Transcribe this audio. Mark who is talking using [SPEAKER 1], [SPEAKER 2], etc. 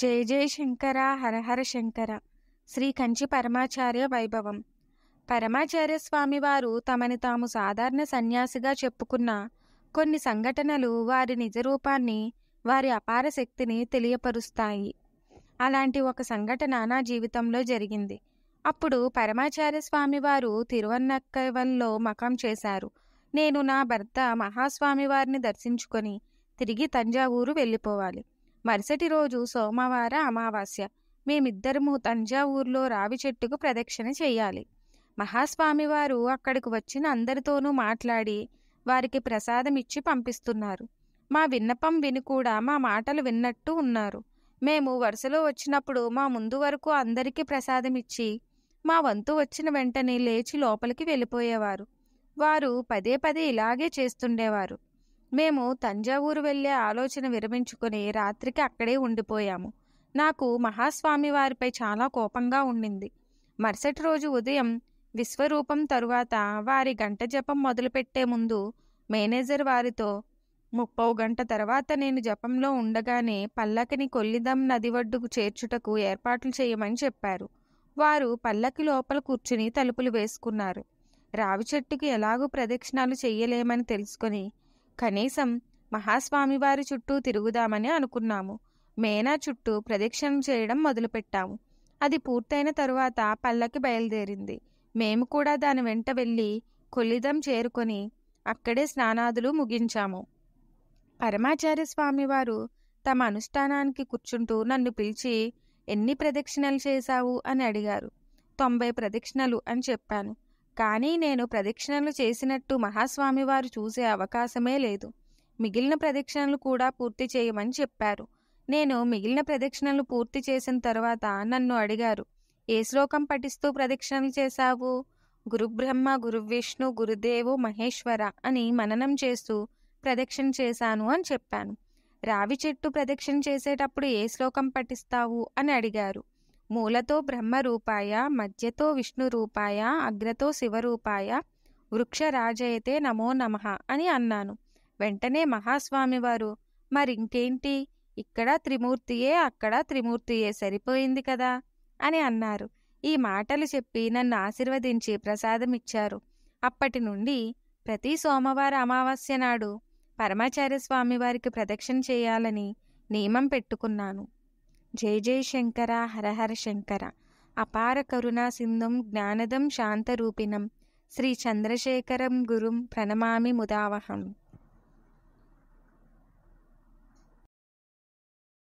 [SPEAKER 1] జయ జయ శంకర హరహర శంకర శ్రీ కంచి పరమాచార్య వైభవం పరమాచార్య స్వామివారు తమని తాము సాధారణ సన్యాసిగా చెప్పుకున్న కొన్ని సంఘటనలు వారి నిజరూపాన్ని వారి అపార శక్తిని తెలియపరుస్తాయి అలాంటి ఒక సంఘటన నా జీవితంలో జరిగింది అప్పుడు పరమాచార్య స్వామివారు తిరువన్నక్కవల్లో మకం చేశారు నేను నా భర్త మహాస్వామివారిని దర్శించుకొని తిరిగి తంజావూరు వెళ్ళిపోవాలి మరుసటి రోజు సోమవార అమావాస్య మేమిద్దరము తంజావూరులో రావి చెట్టుకు ప్రదక్షిణ చేయాలి మహాస్వామివారు అక్కడికి వచ్చిన అందరితోనూ మాట్లాడి వారికి ప్రసాదం ఇచ్చి పంపిస్తున్నారు మా విన్నపం విని కూడా మా మాటలు విన్నట్టు ఉన్నారు మేము వరుసలో వచ్చినప్పుడు మా ముందు వరకు అందరికీ ప్రసాదం ఇచ్చి మా వంతు వచ్చిన వెంటనే లేచి లోపలికి వెళ్ళిపోయేవారు వారు పదే పదే ఇలాగే చేస్తుండేవారు మేము తంజావూరు వెళ్లే ఆలోచన విరమించుకుని రాత్రికి అక్కడే ఉండిపోయాము నాకు మహాస్వామి వారిపై చాలా కోపంగా ఉండింది మరుసటి రోజు ఉదయం విశ్వరూపం తరువాత వారి గంట జపం మొదలుపెట్టే ముందు మేనేజర్ వారితో ముప్పో గంట తర్వాత నేను జపంలో ఉండగానే పల్లకిని కొల్లిదం నది ఒడ్డుకు చేర్చుటకు ఏర్పాట్లు చేయమని చెప్పారు వారు పల్లకి లోపల కూర్చుని తలుపులు వేసుకున్నారు రావి ఎలాగూ ప్రదక్షిణాలు చెయ్యలేమని తెలుసుకొని కనీసం మహాస్వామివారి చుట్టూ తిరుగుదామని అనుకున్నాము మేనా చుట్టూ ప్రదక్షిణం చేయడం మొదలుపెట్టాము అది పూర్తయిన తరువాత పల్లకి బయలుదేరింది మేము కూడా దాని వెంట వెళ్ళి కొల్లిదం చేరుకొని అక్కడే స్నానాదులు ముగించాము పరమాచార్య స్వామివారు తమ అనుష్ఠానానికి కూర్చుంటూ నన్ను పిలిచి ఎన్ని ప్రదక్షిణలు చేశావు అని అడిగారు తొంభై ప్రదక్షిణలు అని చెప్పాను కానీ నేను ప్రదక్షిణలు చేసినట్టు మహాస్వామివారు చూసే అవకాశమే లేదు మిగిలిన ప్రదక్షిణలు కూడా పూర్తి చేయమని చెప్పారు నేను మిగిలిన ప్రదక్షిణలు పూర్తి చేసిన తర్వాత నన్ను అడిగారు ఏ శ్లోకం పఠిస్తూ ప్రదక్షిణలు చేశావు గురుబ్రహ్మ గురువిష్ణు గురుదేవు మహేశ్వర అని మననం చేస్తూ ప్రదక్షిణ చేశాను అని చెప్పాను రావి చెట్టు ప్రదక్షిణ చేసేటప్పుడు ఏ శ్లోకం పఠిస్తావు అని అడిగారు మూలతో బ్రహ్మరూపాయ మధ్యతో విష్ణురూపాయ అగ్రతో శివరూపాయ వృక్షరాజయతే నమో నమ అని అన్నాను వెంటనే మహాస్వామివారు మరింకేంటి ఇక్కడ త్రిమూర్తియే అక్కడ త్రిమూర్తియే సరిపోయింది కదా అని అన్నారు ఈ మాటలు చెప్పి నన్ను ఆశీర్వదించి ప్రసాదమిచ్చారు అప్పటి నుండి ప్రతి సోమవార అమావాస్య నాడు పరమాచార్య స్వామివారికి ప్రదక్షిణ చేయాలని నియమం పెట్టుకున్నాను జయ జయ శంకర హరహర శంకర అపార కరుణా సింధుం జ్ఞానదం శాంతరూపిణం శ్రీ చంద్రశేఖరం గురుం ప్రణమామి ముదావహం